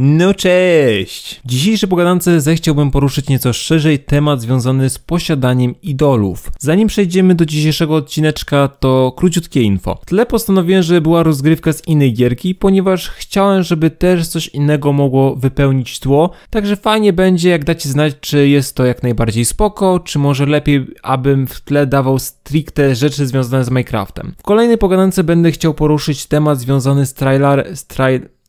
No cześć! W dzisiejszej pogadance zechciałbym poruszyć nieco szerzej temat związany z posiadaniem idolów. Zanim przejdziemy do dzisiejszego odcineczka, to króciutkie info. W tle postanowiłem, że była rozgrywka z innej gierki, ponieważ chciałem, żeby też coś innego mogło wypełnić tło, także fajnie będzie jak dacie znać, czy jest to jak najbardziej spoko, czy może lepiej, abym w tle dawał stricte rzeczy związane z Minecraftem. W kolejnej pogadance będę chciał poruszyć temat związany z trailer... Z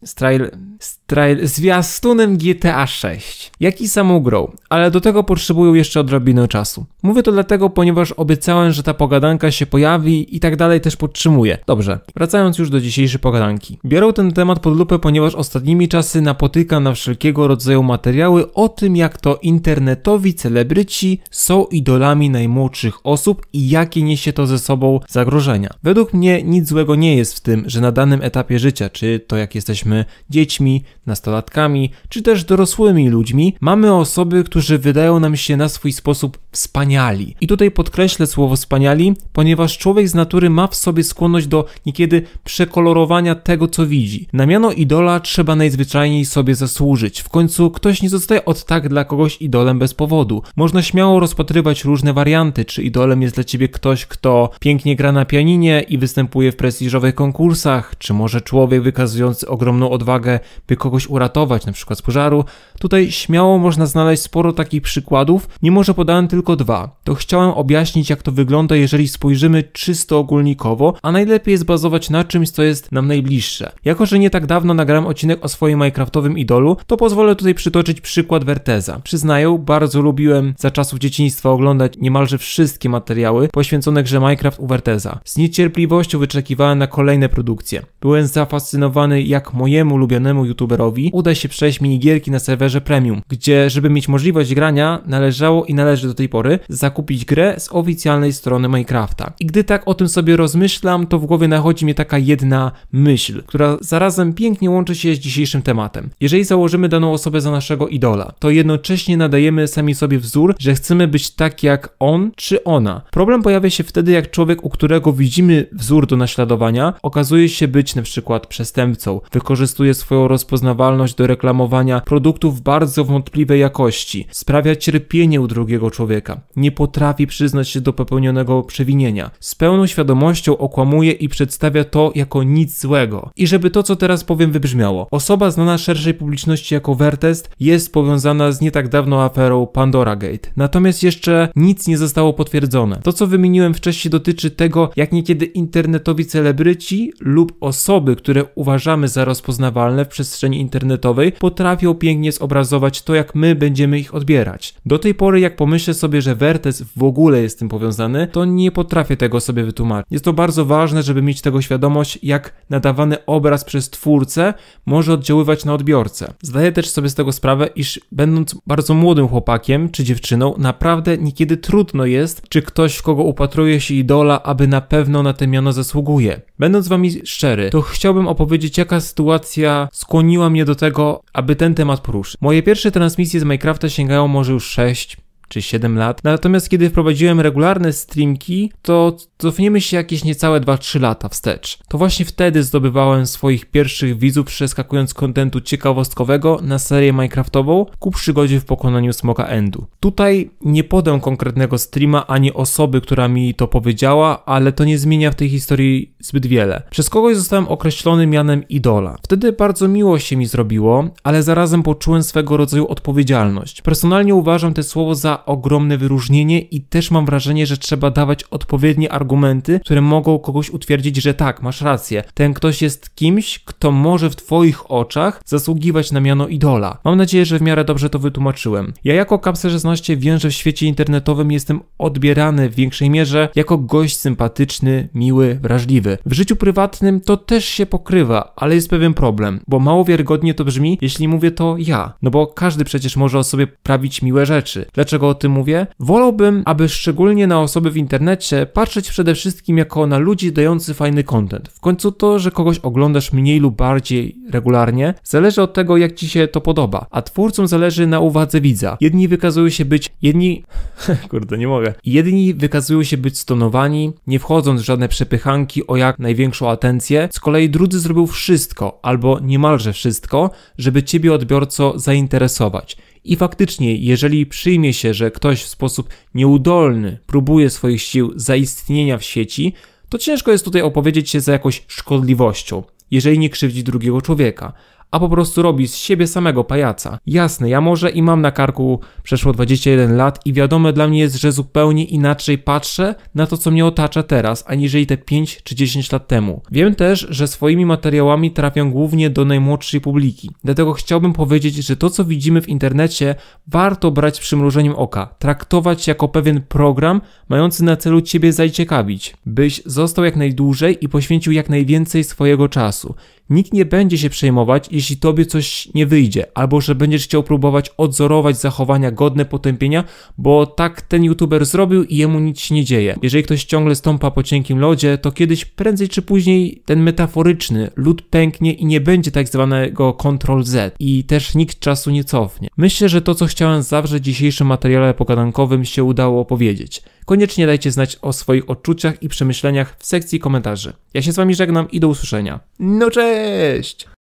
z, trail, z, trail, zwiastunem GTA 6, jak i samą grą, ale do tego potrzebują jeszcze odrobinę czasu. Mówię to dlatego, ponieważ obiecałem, że ta pogadanka się pojawi i tak dalej też podtrzymuję. Dobrze, wracając już do dzisiejszej pogadanki. Biorę ten temat pod lupę, ponieważ ostatnimi czasy napotykam na wszelkiego rodzaju materiały o tym, jak to internetowi celebryci są idolami najmłodszych osób i jakie niesie to ze sobą zagrożenia. Według mnie nic złego nie jest w tym, że na danym etapie życia, czy to jak jesteśmy jesteśmy dziećmi, nastolatkami czy też dorosłymi ludźmi, mamy osoby, którzy wydają nam się na swój sposób wspaniali. I tutaj podkreślę słowo wspaniali, ponieważ człowiek z natury ma w sobie skłonność do niekiedy przekolorowania tego, co widzi. Na miano idola trzeba najzwyczajniej sobie zasłużyć. W końcu ktoś nie zostaje od tak dla kogoś idolem bez powodu. Można śmiało rozpatrywać różne warianty, czy idolem jest dla ciebie ktoś, kto pięknie gra na pianinie i występuje w prestiżowych konkursach, czy może człowiek wykazujący ogromne ogromną odwagę, by kogoś uratować, na przykład z pożaru. Tutaj śmiało można znaleźć sporo takich przykładów, mimo że podałem tylko dwa. To chciałem objaśnić, jak to wygląda, jeżeli spojrzymy czysto ogólnikowo, a najlepiej jest bazować na czymś, co jest nam najbliższe. Jako, że nie tak dawno nagrałem odcinek o swoim minecraftowym idolu, to pozwolę tutaj przytoczyć przykład Verteza. Przyznaję, bardzo lubiłem za czasów dzieciństwa oglądać niemalże wszystkie materiały poświęcone grze Minecraft u Verteza. Z niecierpliwością wyczekiwałem na kolejne produkcje. Byłem zafascynowany, jak moi mojemu ulubionemu youtuberowi uda się przejść minigierki na serwerze premium, gdzie żeby mieć możliwość grania należało i należy do tej pory zakupić grę z oficjalnej strony Minecrafta. I gdy tak o tym sobie rozmyślam, to w głowie nachodzi mi taka jedna myśl, która zarazem pięknie łączy się z dzisiejszym tematem. Jeżeli założymy daną osobę za naszego idola, to jednocześnie nadajemy sami sobie wzór, że chcemy być tak jak on czy ona. Problem pojawia się wtedy, jak człowiek, u którego widzimy wzór do naśladowania, okazuje się być na przykład przestępcą, wykorzystującym wykorzystuje swoją rozpoznawalność do reklamowania produktów bardzo wątpliwej jakości, sprawia cierpienie u drugiego człowieka, nie potrafi przyznać się do popełnionego przewinienia, z pełną świadomością okłamuje i przedstawia to jako nic złego. I żeby to, co teraz powiem, wybrzmiało, osoba znana szerszej publiczności jako Vertest jest powiązana z nie tak dawną aferą Pandora Gate. Natomiast jeszcze nic nie zostało potwierdzone. To, co wymieniłem wcześniej, dotyczy tego, jak niekiedy internetowi celebryci lub osoby, które uważamy za rozpoznawalność, rozpoznawalne w przestrzeni internetowej potrafią pięknie zobrazować to, jak my będziemy ich odbierać. Do tej pory, jak pomyślę sobie, że Vertex w ogóle jest z tym powiązany, to nie potrafię tego sobie wytłumaczyć. Jest to bardzo ważne, żeby mieć tego świadomość, jak nadawany obraz przez twórcę może oddziaływać na odbiorcę. Zdaję też sobie z tego sprawę, iż będąc bardzo młodym chłopakiem czy dziewczyną, naprawdę niekiedy trudno jest, czy ktoś, w kogo upatruje się idola, aby na pewno na te miano zasługuje. Będąc z wami szczery, to chciałbym opowiedzieć, jaka sytuacja skłoniła mnie do tego, aby ten temat poruszyć. Moje pierwsze transmisje z Minecrafta sięgają może już 6 czy 7 lat. No, natomiast kiedy wprowadziłem regularne streamki, to cofniemy się jakieś niecałe 2-3 lata wstecz. To właśnie wtedy zdobywałem swoich pierwszych widzów przeskakując kontentu ciekawostkowego na serię Minecraftową ku przygodzie w pokonaniu Smoka Endu. Tutaj nie podam konkretnego streama ani osoby, która mi to powiedziała, ale to nie zmienia w tej historii zbyt wiele. Przez kogoś zostałem określony mianem idola. Wtedy bardzo miło się mi zrobiło, ale zarazem poczułem swego rodzaju odpowiedzialność. Personalnie uważam te słowo za ogromne wyróżnienie i też mam wrażenie, że trzeba dawać odpowiednie argumenty, które mogą kogoś utwierdzić, że tak, masz rację. Ten ktoś jest kimś, kto może w Twoich oczach zasługiwać na miano idola. Mam nadzieję, że w miarę dobrze to wytłumaczyłem. Ja jako Kapser 16 wiem, że w świecie internetowym jestem odbierany w większej mierze jako gość sympatyczny, miły, wrażliwy. W życiu prywatnym to też się pokrywa, ale jest pewien problem, bo mało wiarygodnie to brzmi, jeśli mówię to ja. No bo każdy przecież może o sobie prawić miłe rzeczy. Dlaczego o tym mówię? Wolałbym, aby szczególnie na osoby w internecie patrzeć przede wszystkim jako na ludzi dający fajny content. W końcu to, że kogoś oglądasz mniej lub bardziej regularnie, zależy od tego, jak ci się to podoba, a twórcom zależy na uwadze widza. Jedni wykazują się być, jedni, kurde, nie mogę. Jedni wykazują się być stonowani, nie wchodząc w żadne przepychanki o jak największą atencję, z kolei drudzy zrobił wszystko, albo niemalże wszystko, żeby ciebie odbiorco zainteresować. I faktycznie, jeżeli przyjmie się, że ktoś w sposób nieudolny próbuje swoich sił zaistnienia w sieci, to ciężko jest tutaj opowiedzieć się za jakąś szkodliwością, jeżeli nie krzywdzi drugiego człowieka, a po prostu robi z siebie samego pajaca. Jasne, ja może i mam na karku przeszło 21 lat i wiadome dla mnie jest, że zupełnie inaczej patrzę na to, co mnie otacza teraz, aniżeli te 5 czy 10 lat temu. Wiem też, że swoimi materiałami trafią głównie do najmłodszej publiki. Dlatego chciałbym powiedzieć, że to, co widzimy w internecie, warto brać z przymrużeniem oka, traktować jako pewien program mający na celu Ciebie zaciekawić, byś został jak najdłużej i poświęcił jak najwięcej swojego czasu. Nikt nie będzie się przejmować, jeśli tobie coś nie wyjdzie, albo że będziesz chciał próbować odzorować zachowania godne potępienia, bo tak ten youtuber zrobił i jemu nic się nie dzieje. Jeżeli ktoś ciągle stąpa po cienkim lodzie, to kiedyś prędzej czy później ten metaforyczny lód pęknie i nie będzie tak zwanego Ctrl Z i też nikt czasu nie cofnie. Myślę, że to co chciałem zawrzeć w dzisiejszym materiale pogadankowym się udało opowiedzieć. Koniecznie dajcie znać o swoich odczuciach i przemyśleniach w sekcji komentarzy. Ja się z wami żegnam i do usłyszenia. No cześć!